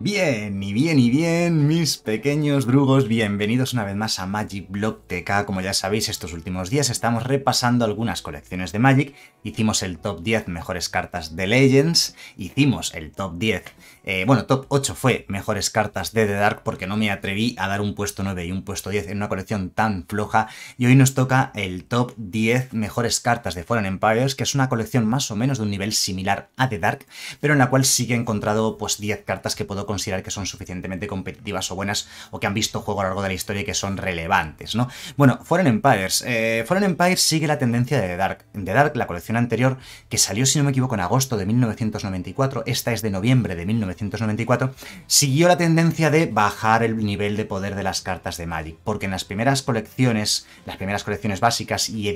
Bien, y bien, y bien, mis pequeños drugos, bienvenidos una vez más a Magic Block TK. Como ya sabéis, estos últimos días estamos repasando algunas colecciones de Magic. Hicimos el top 10 mejores cartas de Legends, hicimos el top 10, eh, bueno, top 8 fue mejores cartas de The Dark porque no me atreví a dar un puesto 9 y un puesto 10 en una colección tan floja. Y hoy nos toca el top 10 mejores cartas de Foreign Empires, que es una colección más o menos de un nivel similar a The Dark, pero en la cual sí que he encontrado pues 10 cartas que puedo considerar que son suficientemente competitivas o buenas o que han visto juego a lo largo de la historia y que son relevantes, ¿no? Bueno, Foreign Empires. Eh, Foreign Empires sigue la tendencia de The Dark. The Dark, la colección anterior, que salió, si no me equivoco, en agosto de 1994, esta es de noviembre de 1994, siguió la tendencia de bajar el nivel de poder de las cartas de Magic, porque en las primeras colecciones, las primeras colecciones básicas y,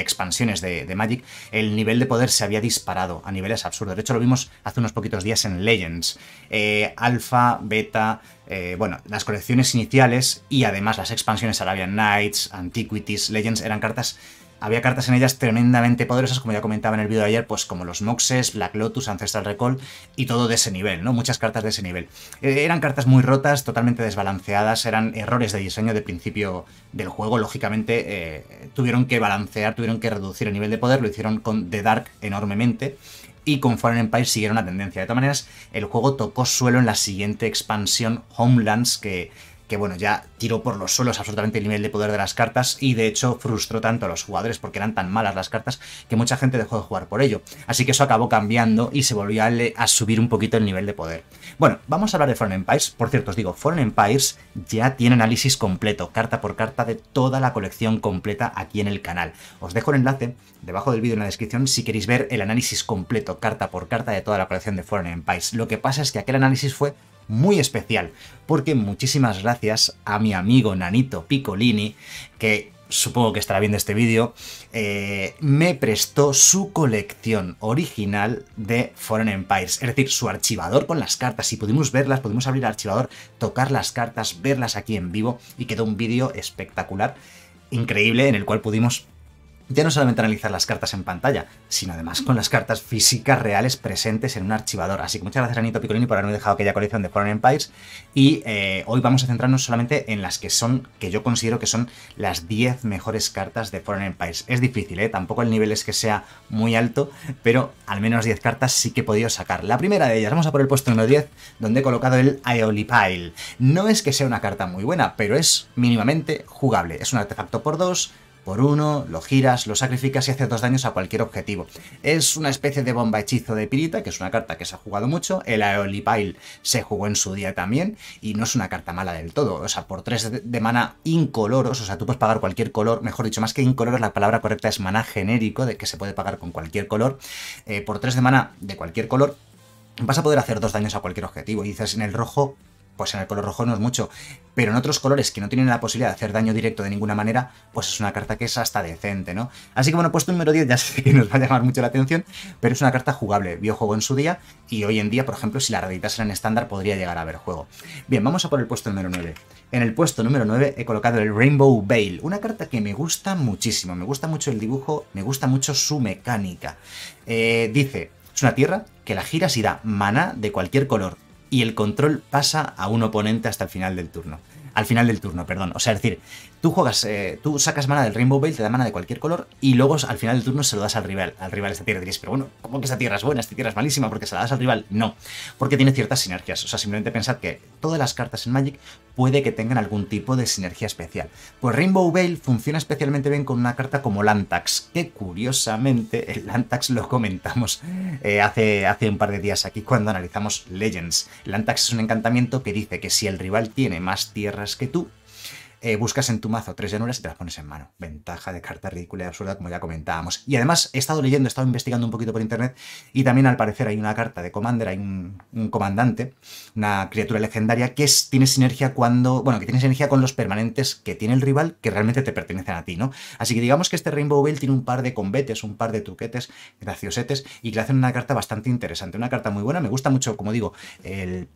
expansiones de, Magic, el nivel de poder se había disparado a niveles absurdos. De hecho, lo vimos hace unos poquitos días en Legends. Eh, al beta, eh, bueno, las colecciones iniciales y además las expansiones Arabian Nights, Antiquities, Legends, eran cartas había cartas en ellas tremendamente poderosas, como ya comentaba en el vídeo de ayer, pues como los Moxes, Black Lotus, Ancestral Recall y todo de ese nivel, ¿no? Muchas cartas de ese nivel. Eh, eran cartas muy rotas, totalmente desbalanceadas, eran errores de diseño de principio del juego, lógicamente eh, tuvieron que balancear, tuvieron que reducir el nivel de poder, lo hicieron con The Dark enormemente y con Fallen Empire siguieron la tendencia. De todas maneras, el juego tocó suelo en la siguiente expansión, Homelands, que que bueno, ya tiró por los suelos absolutamente el nivel de poder de las cartas y de hecho frustró tanto a los jugadores porque eran tan malas las cartas que mucha gente dejó de jugar por ello. Así que eso acabó cambiando y se volvió a, subir un poquito el nivel de poder. Bueno, vamos a hablar de Foreign Empires. Por cierto, os digo, Foreign Empires ya tiene análisis completo, carta por carta, de toda la colección completa aquí en el canal. Os dejo el enlace debajo del vídeo en la descripción si queréis ver el análisis completo, carta por carta, de toda la colección de Foreign Empires. Lo que pasa es que aquel análisis fue muy especial, porque muchísimas gracias a mi amigo Nanito Piccolini, que supongo que estará viendo este vídeo, eh, me prestó su colección original de Foreign Empires, es decir, su archivador con las cartas, y pudimos verlas, pudimos abrir el archivador, tocar las cartas, verlas aquí en vivo, y quedó un vídeo espectacular, increíble, en el cual pudimos ya no solamente analizar las cartas en pantalla, sino además con las cartas físicas reales presentes en un archivador. Así que muchas gracias a Anito Piccolini por haberme dejado aquella colección de Foreign Empires y eh, hoy vamos a centrarnos solamente en las que son, que yo considero que son las 10 mejores cartas de Foreign Empires. Es difícil, ¿eh? tampoco el nivel es que sea muy alto, pero al menos 10 cartas sí que he podido sacar. La primera de ellas, vamos a por el puesto número 10, donde he colocado el Aeolipile. Pile. No es que sea una carta muy buena, pero es mínimamente jugable. Es un artefacto por 2, por uno, lo giras, lo sacrificas y haces dos daños a cualquier objetivo. Es una especie de bomba hechizo de pirita, que es una carta que se ha jugado mucho. El Aeolipail se jugó en su día también y no es una carta mala del todo. O sea, por tres de mana incoloros, o sea, tú puedes pagar cualquier color, mejor dicho, más que incoloros, la palabra correcta es mana genérico, de que se puede pagar con cualquier color. Eh, por tres de mana de cualquier color, vas a poder hacer dos daños a cualquier objetivo. Y dices, en el rojo, pues en el color rojo no es mucho. Pero en otros colores que no tienen la posibilidad de hacer daño directo de ninguna manera, pues es una carta que es hasta decente, ¿no? Así que bueno, puesto número 10 ya sé que nos va a llamar mucho la atención, pero es una carta jugable. Vio juego en su día y hoy en día, por ejemplo, si la reeditasen en estándar podría llegar a ver juego. Bien, vamos a por el puesto número 9. En el puesto número 9 he colocado el Rainbow Veil, una carta que me gusta muchísimo, me gusta mucho el dibujo, me gusta mucho su mecánica. Eh, dice, es una tierra que la giras y da maná de cualquier color y el control pasa a un oponente hasta el final del turno. Al final del turno, perdón. O sea, decir, Tú juegas, eh, tú sacas mana del Rainbow Veil, te da mana de cualquier color y luego al final del turno se lo das al rival. Al rival esta tierra diréis, pero bueno, ¿cómo que esta tierra es buena? Esta tierra es malísima porque se la das al rival. No, porque tiene ciertas sinergias. O sea, simplemente pensad que todas las cartas en Magic puede que tengan algún tipo de sinergia especial. Pues Rainbow Veil funciona especialmente bien con una carta como Lantax, que curiosamente el Lantax lo comentamos eh, hace, hace un par de días aquí cuando analizamos Legends. Lantax es un encantamiento que dice que si el rival tiene más tierras que tú, eh, buscas en tu mazo tres llanuras y te las pones en mano. Ventaja de carta ridícula y absurda, como ya comentábamos. Y además, he estado leyendo, he estado investigando un poquito por internet, y también al parecer hay una carta de Commander, hay un, comandante, una criatura legendaria, que es, tiene sinergia cuando. Bueno, que tiene sinergia con los permanentes que tiene el rival, que realmente te pertenecen a ti, ¿no? Así que digamos que este Rainbow Veil tiene un par de combetes, un par de truquetes graciosetes, y que le hacen una carta bastante interesante. Una carta muy buena, me gusta mucho, como digo, el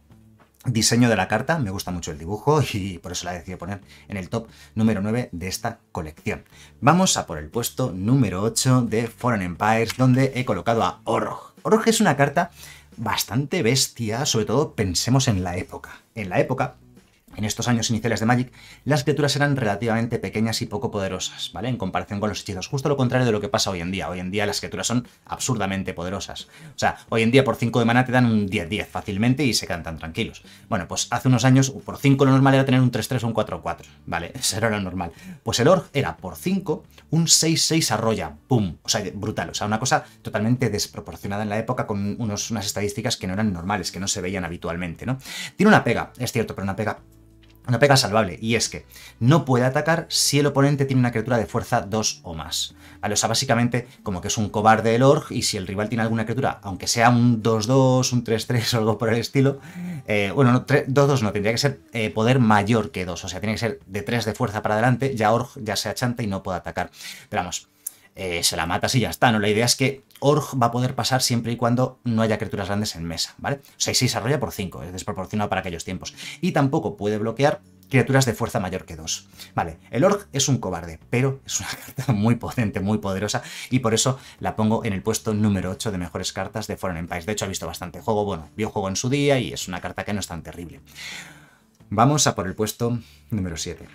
diseño de la carta, me gusta mucho el dibujo y por eso la he decidido poner en el top número 9 de esta colección. Vamos a por el puesto número 8 de Foreign Empires, donde he colocado a Orog. Orog es una carta bastante bestia, sobre todo pensemos en la época. En la época en estos años iniciales de Magic, las criaturas eran relativamente pequeñas y poco poderosas, ¿vale? En comparación con los hechizos, justo lo contrario de lo que pasa hoy en día. Hoy en día las criaturas son absurdamente poderosas. O sea, hoy en día por 5 de mana te dan un 10-10 fácilmente y se quedan tan tranquilos. Bueno, pues hace unos años por 5 lo normal era tener un 3-3 o un 4-4, ¿vale? Eso era lo normal. Pues el Org era por 5 un 6-6 arroya, ¡pum! O sea, brutal. O sea, una cosa totalmente desproporcionada en la época con unos, unas estadísticas que no eran normales, que no se veían habitualmente, ¿no? Tiene una pega, es cierto, pero una pega una pega salvable, y es que no puede atacar si el oponente tiene una criatura de fuerza 2 o más. ¿Vale? O sea, básicamente como que es un cobarde el org y si el rival tiene alguna criatura, aunque sea un 2-2, un 3-3 o algo por el estilo, eh, bueno, no, 2-2 no, tendría que ser eh, poder mayor que 2, o sea, tiene que ser de 3 de fuerza para adelante, ya org ya se achanta y no puede atacar. Pero vamos, eh, se la matas y ya está, ¿no? La idea es que Org va a poder pasar siempre y cuando no haya criaturas grandes en mesa, ¿vale? O sea, se desarrolla por 5, es desproporcionado para aquellos tiempos. Y tampoco puede bloquear criaturas de fuerza mayor que 2. Vale, el Org es un cobarde, pero es una carta muy potente, muy poderosa, y por eso la pongo en el puesto número 8 de mejores cartas de Foreign Empires. De hecho, ha visto bastante juego, bueno, vio juego en su día y es una carta que no es tan terrible. Vamos a por el puesto número 7.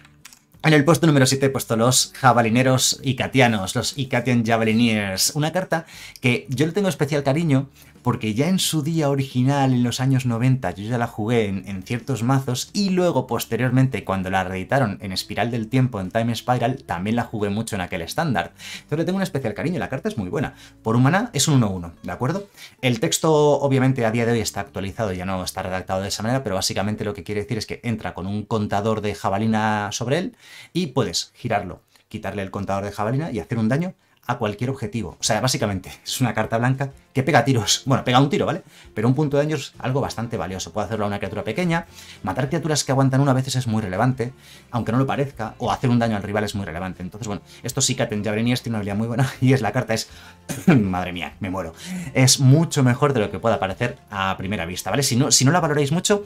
En el puesto número 7 he puesto los jabalineros icatianos, los Icatian Javelineers, una carta que yo le tengo especial cariño porque ya en su día original, en los años 90, yo ya la jugué en, ciertos mazos y luego posteriormente cuando la reeditaron en Espiral del Tiempo, en Time Spiral, también la jugué mucho en aquel estándar. Entonces le tengo un especial cariño, la carta es muy buena. Por humana es un 1-1, ¿de acuerdo? El texto obviamente a día de hoy está actualizado, ya no está redactado de esa manera, pero básicamente lo que quiere decir es que entra con un contador de jabalina sobre él y puedes girarlo, quitarle el contador de jabalina y hacer un daño a cualquier objetivo. O sea, básicamente es una carta blanca que pega tiros. Bueno, pega un tiro, ¿vale? Pero un punto de daño es algo bastante valioso. Puede hacerlo a una criatura pequeña. Matar criaturas que aguantan una a veces es muy relevante, aunque no lo parezca. O hacer un daño al rival es muy relevante. Entonces, bueno, esto sí que Tenjabrenias tiene una habilidad muy buena. Y es la carta, es... Madre mía, me muero. Es mucho mejor de lo que pueda parecer a primera vista, ¿vale? Si no, si no la valoráis mucho,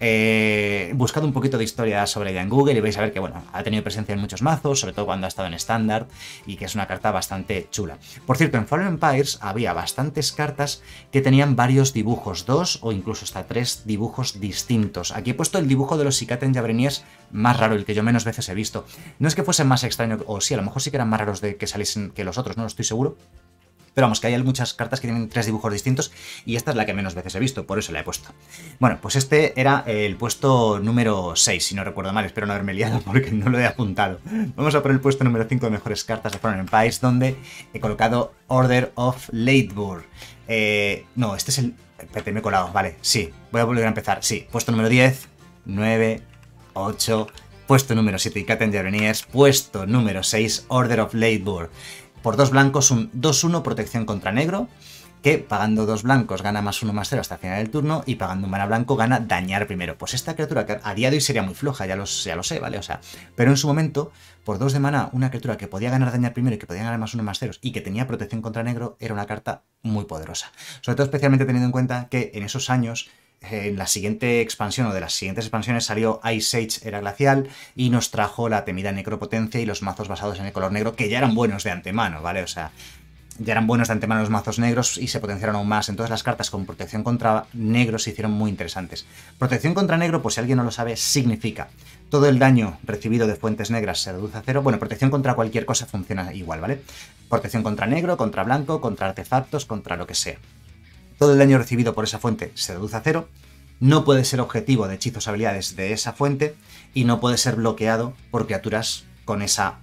eh, buscado un poquito de historia sobre ella en Google y vais a ver que, bueno, ha tenido presencia en muchos mazos, sobre todo cuando ha estado en estándar, y que es una carta bastante chula. Por cierto, en Fallen Empires había bastantes cartas que tenían varios dibujos, dos o incluso hasta tres dibujos distintos. Aquí he puesto el dibujo de los Sikaten Yabrenies más raro, el que yo menos veces he visto. No es que fuesen más extraño, o sí, a lo mejor sí que eran más raros de que saliesen que los otros, no lo estoy seguro, pero vamos, que hay muchas cartas que tienen tres dibujos distintos y esta es la que menos veces he visto, por eso la he puesto. Bueno, pues este era el puesto número 6, si no recuerdo mal, espero no haberme liado porque no lo he apuntado. Vamos a por el puesto número 5 de mejores cartas de Foreign Empires, donde he colocado Order of Leitburg. Eh, no, este es el... Espérate, me he colado, vale, sí, voy a volver a empezar, sí, puesto número 10, 9, 8, puesto número 7 y Katten puesto número 6 Order of Leitburg por dos blancos un 2-1 protección contra negro, que pagando dos blancos gana más uno más cero hasta el final del turno y pagando un mana blanco gana dañar primero. Pues esta criatura que a día de hoy sería muy floja, ya lo, ya lo sé, ¿vale? O sea, pero en su momento, por dos de mana, una criatura que podía ganar dañar primero y que podía ganar más uno más cero y que tenía protección contra negro era una carta muy poderosa. Sobre todo especialmente teniendo en cuenta que en esos años en la siguiente expansión o de las siguientes expansiones salió Ice Age Era Glacial y nos trajo la temida necropotencia y los mazos basados en el color negro que ya eran buenos de antemano, ¿vale? O sea, ya eran buenos de antemano los mazos negros y se potenciaron aún más. Entonces las cartas con protección contra negro se hicieron muy interesantes. Protección contra negro, pues si alguien no lo sabe, significa todo el daño recibido de fuentes negras se reduce a cero. Bueno, protección contra cualquier cosa funciona igual, ¿vale? Protección contra negro, contra blanco, contra artefactos, contra lo que sea. Todo el daño recibido por esa fuente se reduce a cero, no puede ser objetivo de hechizos habilidades de esa fuente y no puede ser bloqueado por criaturas con esa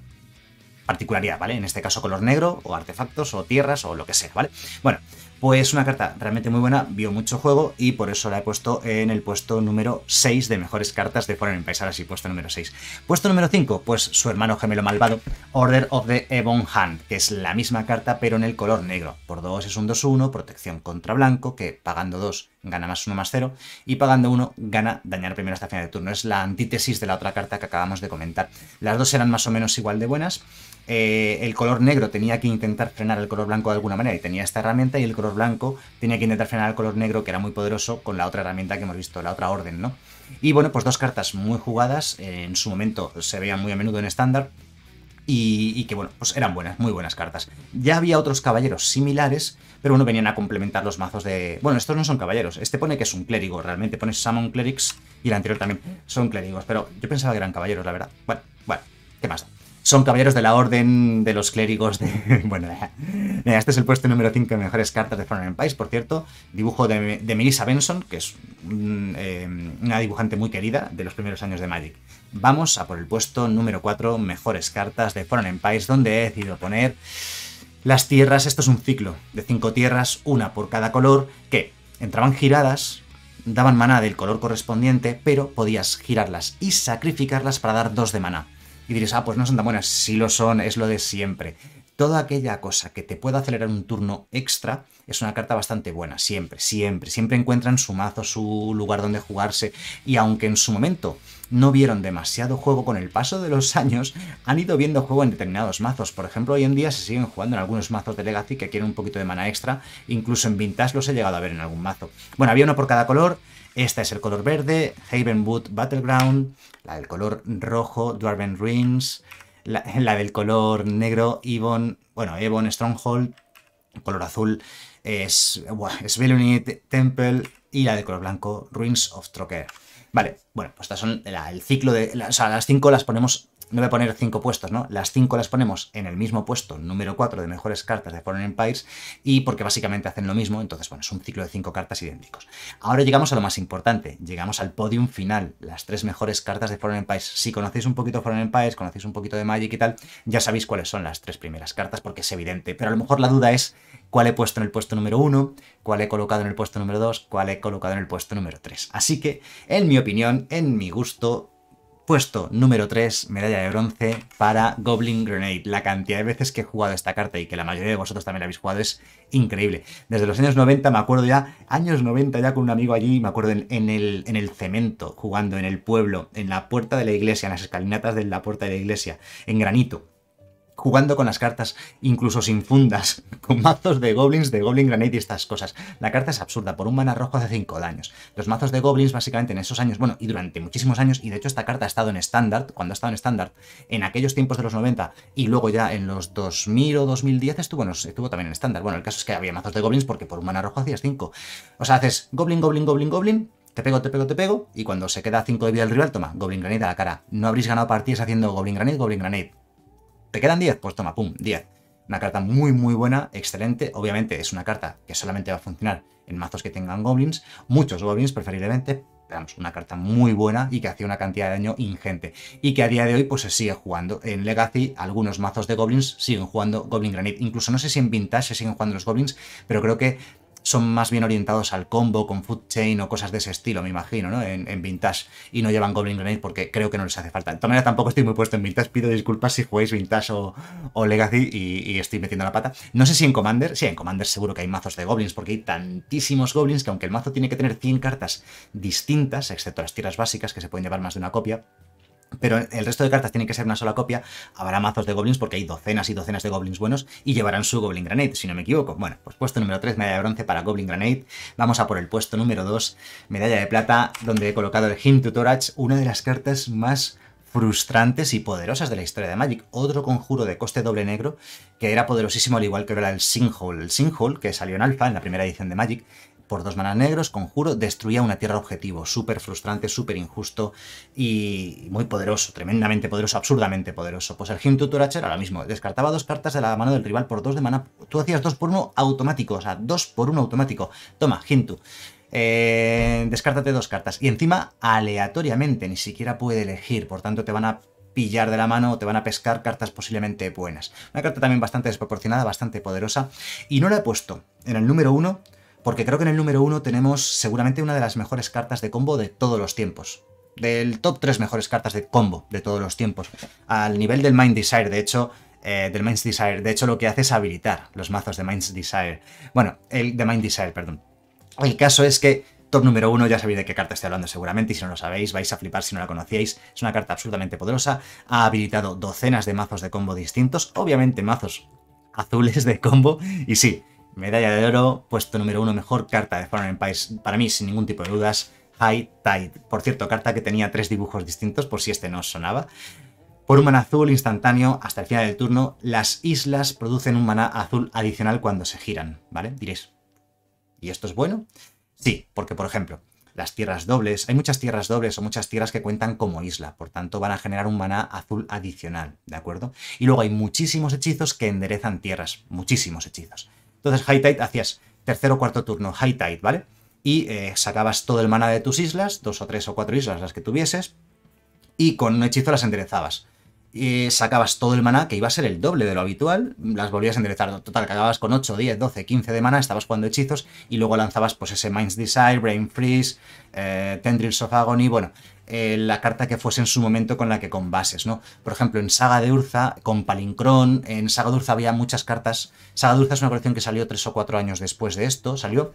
particularidad, ¿vale? En este caso color negro o artefactos o tierras o lo que sea, ¿vale? Bueno, pues una carta realmente muy buena, vio mucho juego y por eso la he puesto en el puesto número 6 de mejores cartas de Foreign Empires, ahora sí, puesto número 6. Puesto número 5, pues su hermano gemelo malvado, Order of the Ebon Hand, que es la misma carta pero en el color negro. Por 2 es un 2-1, protección contra blanco, que pagando 2 gana más uno más cero y pagando uno gana dañar primero hasta final de turno. Es la antítesis de la otra carta que acabamos de comentar. Las dos eran más o menos igual de buenas. Eh, el color negro tenía que intentar frenar el color blanco de alguna manera y tenía esta herramienta y el color blanco tenía que intentar frenar el color negro que era muy poderoso con la otra herramienta que hemos visto, la otra orden, ¿no? Y bueno, pues dos cartas muy jugadas, eh, en su momento se veían muy a menudo en estándar y, que bueno, pues eran buenas, muy buenas cartas. Ya había otros caballeros similares, pero bueno, venían a complementar los mazos de... Bueno, estos no son caballeros, este pone que es un clérigo, realmente pone Summon Clerics y el anterior también son clérigos, pero yo pensaba que eran caballeros, la verdad. Bueno, bueno, ¿qué más da? son caballeros de la orden de los clérigos de... Bueno, este es el puesto número 5 mejores cartas de Foreign Empires, por cierto. Dibujo de, Melissa Benson, que es eh, una dibujante muy querida de los primeros años de Magic. Vamos a por el puesto número 4, mejores cartas de Foreign Empires, donde he decidido poner las tierras. Esto es un ciclo de 5 tierras, una por cada color, que entraban giradas, daban mana del color correspondiente, pero podías girarlas y sacrificarlas para dar 2 de maná y diréis, ah, pues no son tan buenas. Sí lo son, es lo de siempre. Toda aquella cosa que te pueda acelerar un turno extra es una carta bastante buena, siempre, siempre. Siempre encuentran su mazo, su lugar donde jugarse. Y aunque en su momento no vieron demasiado juego con el paso de los años, han ido viendo juego en determinados mazos. Por ejemplo, hoy en día se siguen jugando en algunos mazos de Legacy que quieren un poquito de mana extra. Incluso en Vintage los he llegado a ver en algún mazo. Bueno, había uno por cada color. Esta es el color verde, Havenwood Battleground, la del color rojo, Dwarven Rings, la, del color negro, Ebon, bueno, Ebon Stronghold, color azul es, es Temple y la del color blanco, Ruins of Troker. Vale, bueno, pues estas son el ciclo de... o sea, las cinco las ponemos no voy a poner cinco puestos, ¿no? Las cinco las ponemos en el mismo puesto, número 4 de mejores cartas de Foreign Empires, y porque básicamente hacen lo mismo, entonces, bueno, es un ciclo de cinco cartas idénticos. Ahora llegamos a lo más importante, llegamos al podium final, las tres mejores cartas de Foreign Empires. Si conocéis un poquito Foreign Empires, conocéis un poquito de Magic y tal, ya sabéis cuáles son las tres primeras cartas, porque es evidente, pero a lo mejor la duda es cuál he puesto en el puesto número 1, cuál he colocado en el puesto número 2, cuál he colocado en el puesto número 3. Así que, en mi opinión, en mi gusto, Puesto número 3, medalla de bronce para Goblin Grenade. La cantidad de veces que he jugado esta carta y que la mayoría de vosotros también la habéis jugado es increíble. Desde los años 90, me acuerdo ya, años 90 ya con un amigo allí, me acuerdo en, el, en el cemento, jugando en el pueblo, en la puerta de la iglesia, en las escalinatas de la puerta de la iglesia, en granito jugando con las cartas, incluso sin fundas, con mazos de goblins, de goblin granate y estas cosas. La carta es absurda, por un mana rojo hace 5 daños. Los mazos de goblins básicamente en esos años, bueno, y durante muchísimos años, y de hecho esta carta ha estado en estándar, cuando ha estado en estándar, en aquellos tiempos de los 90 y luego ya en los 2000 o 2010 estuvo, estuvo también en estándar. Bueno, el caso es que había mazos de goblins porque por un mana rojo hacías 5. O sea, haces goblin, goblin, goblin, goblin, te pego, te pego, te pego, y cuando se queda 5 de vida el rival, toma, Goblin Granite a la cara. No habréis ganado partidas haciendo Goblin Granite, Goblin Granite. ¿Te quedan 10? Pues toma, pum, 10. Una carta muy, muy buena, excelente. Obviamente es una carta que solamente va a funcionar en mazos que tengan goblins, muchos goblins preferiblemente, Vamos, una carta muy buena y que hacía una cantidad de daño ingente. Y que a día de hoy pues se sigue jugando. En Legacy algunos mazos de goblins siguen jugando Goblin Granite. Incluso no sé si en Vintage se siguen jugando los goblins, pero creo que son más bien orientados al combo con Food Chain o cosas de ese estilo, me imagino, ¿no? En, Vintage. Y no llevan Goblin Grenade porque creo que no les hace falta. De todas maneras, tampoco estoy muy puesto en Vintage. Pido disculpas si jugáis Vintage o, Legacy y, y, estoy metiendo la pata. No sé si en Commander, sí, en Commander seguro que hay mazos de Goblins porque hay tantísimos Goblins que aunque el mazo tiene que tener 100 cartas distintas, excepto las tiras básicas que se pueden llevar más de una copia, pero el resto de cartas tiene que ser una sola copia. Habrá mazos de goblins porque hay docenas y docenas de goblins buenos y llevarán su Goblin Grenade, si no me equivoco. Bueno, pues puesto número 3, medalla de bronce para Goblin Grenade. Vamos a por el puesto número 2, medalla de plata, donde he colocado el Him Torach, una de las cartas más frustrantes y poderosas de la historia de Magic. Otro conjuro de coste doble negro que era poderosísimo al igual que era el Sinkhole. El Sinkhole, que salió en alfa en la primera edición de Magic, por dos manas negros, conjuro, destruía una tierra objetivo. Súper frustrante, súper injusto y muy poderoso, tremendamente poderoso, absurdamente poderoso. Pues el Hintu Toracher, ahora mismo descartaba dos cartas de la mano del rival por dos de mana. Tú hacías dos por uno automático, o sea, dos por uno automático. Toma, Hintu. Eh, descártate dos cartas. Y encima, aleatoriamente, ni siquiera puede elegir. Por tanto, te van a pillar de la mano o te van a pescar cartas posiblemente buenas. Una carta también bastante desproporcionada, bastante poderosa. Y no la he puesto en el número uno porque creo que en el número 1 tenemos seguramente una de las mejores cartas de combo de todos los tiempos. Del top 3 mejores cartas de combo de todos los tiempos. Al nivel del Mind Desire, de hecho, eh, del mind Desire. De hecho, lo que hace es habilitar los mazos de mind Desire. Bueno, el de Mind Desire, perdón. El caso es que top número 1, ya sabéis de qué carta estoy hablando seguramente, y si no lo sabéis, vais a flipar si no la conocíais. Es una carta absolutamente poderosa. Ha habilitado docenas de mazos de combo distintos, obviamente mazos azules de combo, y sí, Medalla de oro, puesto número uno, mejor carta de Foreign Empires, para mí sin ningún tipo de dudas, High Tide. Por cierto, carta que tenía tres dibujos distintos, por si este no sonaba. Por un maná azul instantáneo hasta el final del turno, las islas producen un maná azul adicional cuando se giran, ¿vale? Diréis, ¿y esto es bueno? Sí, porque por ejemplo, las tierras dobles, hay muchas tierras dobles o muchas tierras que cuentan como isla, por tanto van a generar un maná azul adicional, ¿de acuerdo? Y luego hay muchísimos hechizos que enderezan tierras, muchísimos hechizos. Entonces High Tide hacías tercer o cuarto turno, High Tide, ¿vale? Y eh, sacabas todo el maná de tus islas, dos o tres o cuatro islas las que tuvieses, y con un hechizo las enderezabas sacabas todo el maná, que iba a ser el doble de lo habitual, las volvías a enderezar. Total, que acababas con 8, 10, 12, 15 de maná, estabas jugando hechizos y luego lanzabas pues ese Mind's Desire, Brain Freeze, eh, Tendrils of Agony, bueno, eh, la carta que fuese en su momento con la que combases, ¿no? Por ejemplo, en Saga de Urza, con palincron en Saga de Urza había muchas cartas. Saga de Urza es una colección que salió 3 o 4 años después de esto, salió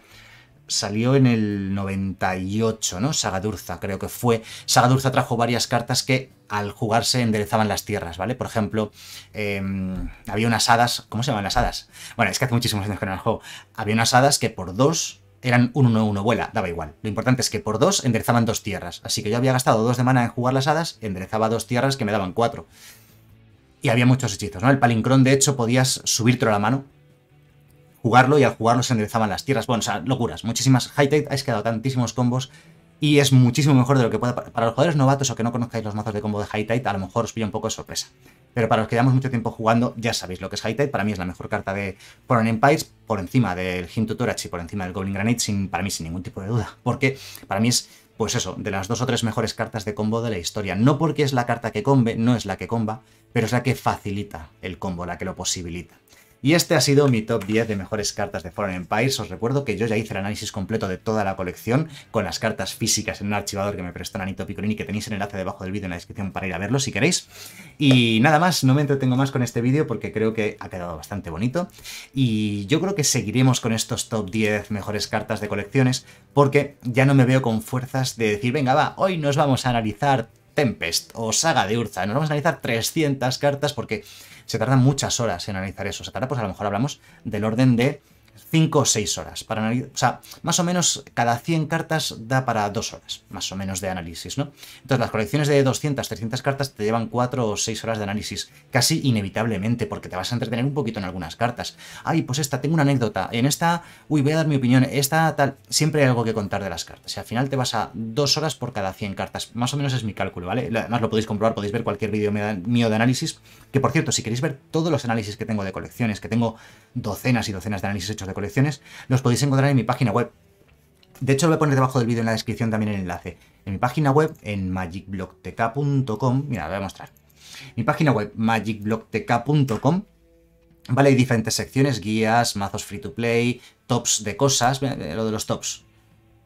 salió en el 98, ¿no? Sagadurza, creo que fue. Sagadurza trajo varias cartas que al jugarse enderezaban las tierras, ¿vale? Por ejemplo, em, había unas hadas. ¿Cómo se llaman las hadas? Bueno, es que hace muchísimos años que no las juego. Había unas hadas que por dos eran un 1-1 vuela, daba igual. Lo importante es que por dos enderezaban dos tierras. Así que yo había gastado dos de mana en jugar las hadas, enderezaba dos tierras que me daban cuatro. Y había muchos hechizos, ¿no? El palincrón, de hecho, podías subirte a la mano jugarlo y al jugarlo se enderezaban las tierras. Bueno, o sea, locuras, muchísimas high tide has quedado tantísimos combos y es muchísimo mejor de lo que pueda. Para los jugadores novatos o que no conozcáis los mazos de combo de High Tide, a lo mejor os pilla un poco de sorpresa. Pero para los que llevamos mucho tiempo jugando, ya sabéis lo que es High Tide. Para mí es la mejor carta de Foreign Empire, por encima del Hint por encima del Goblin Granite, sin, para mí sin ningún tipo de duda. Porque para mí es, pues eso, de las dos o tres mejores cartas de combo de la historia. No porque es la carta que combe, no es la que comba, pero es la que facilita el combo, la que lo posibilita. Y este ha sido mi top 10 de mejores cartas de Foreign Empires. Os recuerdo que yo ya hice el análisis completo de toda la colección con las cartas físicas en un archivador que me prestó Nanito y que tenéis el enlace debajo del vídeo en la descripción para ir a verlo si queréis. Y nada más, no me entretengo más con este vídeo porque creo que ha quedado bastante bonito. Y yo creo que seguiremos con estos top 10 mejores cartas de colecciones porque ya no me veo con fuerzas de decir, venga va, hoy nos vamos a analizar Tempest o Saga de Urza. Nos vamos a analizar 300 cartas porque se tardan muchas horas en analizar eso. Se tarda, pues a lo mejor hablamos del orden de 5 o 6 horas. Para analizar, o sea, más o menos cada 100 cartas da para 2 horas, más o menos de análisis, ¿no? Entonces las colecciones de 200, 300 cartas te llevan 4 o 6 horas de análisis, casi inevitablemente, porque te vas a entretener un poquito en algunas cartas. Ay, pues esta, tengo una anécdota, en esta, uy, voy a dar mi opinión, esta tal, siempre hay algo que contar de las cartas. Y al final te vas a 2 horas por cada 100 cartas, más o menos es mi cálculo, ¿vale? Además lo podéis comprobar, podéis ver cualquier vídeo mío de análisis, que por cierto, si queréis ver todos los análisis que tengo de colecciones, que tengo docenas y docenas de análisis hechos de colecciones, los podéis encontrar en mi página web. De hecho, lo voy a poner debajo del vídeo en la descripción también el enlace. En mi página web, en magicblocktk.com mira, lo voy a mostrar. Mi página web, magicblocktk.com ¿vale? Hay diferentes secciones, guías, mazos free to play, tops de cosas, lo de los tops.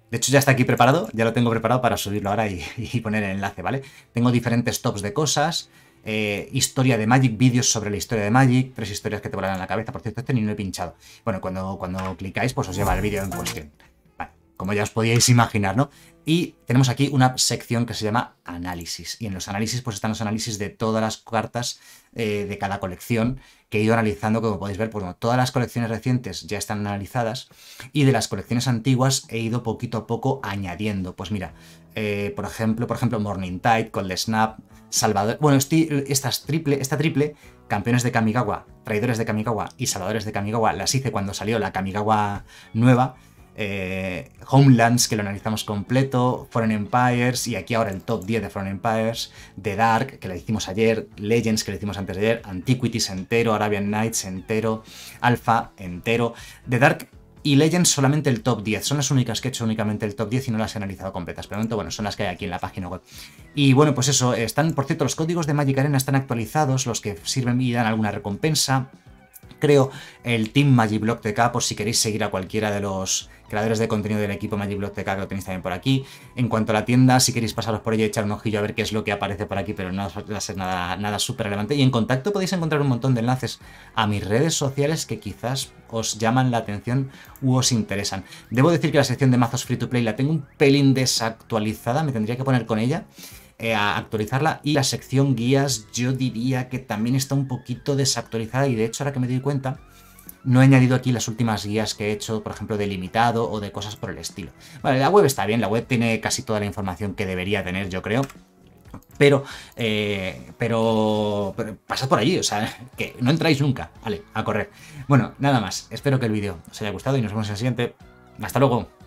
De hecho, ya está aquí preparado, ya lo tengo preparado para subirlo ahora y poner el enlace, ¿vale? Tengo diferentes tops de cosas, eh, historia de Magic, vídeos sobre la historia de Magic, tres historias que te volarán la cabeza, por cierto, este ni lo he pinchado. Bueno, cuando, cuando clicáis, pues os lleva el vídeo en cuestión como ya os podíais imaginar, ¿no? Y tenemos aquí una sección que se llama análisis. Y en los análisis pues están los análisis de todas las cartas eh, de cada colección que he ido analizando, como podéis ver, pues todas las colecciones recientes ya están analizadas y de las colecciones antiguas he ido poquito a poco añadiendo. Pues mira, eh, por ejemplo, por ejemplo, Morning Tide, Cold Snap, Salvador... Bueno, este, estas triple, esta triple, Campeones de Kamigawa, Traidores de Kamigawa y Salvadores de Kamigawa, las hice cuando salió la Kamigawa nueva eh, Homelands, que lo analizamos completo, Foreign Empires, y aquí ahora el top 10 de Foreign Empires, The Dark, que le hicimos ayer, Legends, que le hicimos antes de ayer, Antiquities entero, Arabian Nights entero, Alpha entero. The Dark y Legends solamente el top 10. Son las únicas que he hecho únicamente el top 10 y no las he analizado completas. Pero bueno, son las que hay aquí en la página web. Y bueno, pues eso, están, por cierto, los códigos de Magic Arena están actualizados, los que sirven y dan alguna recompensa creo, el Team block TK, por si queréis seguir a cualquiera de los creadores de contenido del equipo Magiblock TK, que lo tenéis también por aquí. En cuanto a la tienda, si queréis pasaros por ella echar un ojillo a ver qué es lo que aparece por aquí, pero no va a ser nada, nada súper relevante. Y en contacto podéis encontrar un montón de enlaces a mis redes sociales que quizás os llaman la atención u os interesan. Debo decir que la sección de mazos free to play la tengo un pelín desactualizada, me tendría que poner con ella. Eh, a actualizarla y la sección guías yo diría que también está un poquito desactualizada y de hecho ahora que me doy cuenta no he añadido aquí las últimas guías que he hecho, por ejemplo, de limitado o de cosas por el estilo. Vale, la web está bien, la web tiene casi toda la información que debería tener, yo creo. Pero, eh, pero, pero, pasad por allí, o sea, que no entráis nunca, vale, a correr. Bueno, nada más, espero que el vídeo os haya gustado y nos vemos en el siguiente. Hasta luego.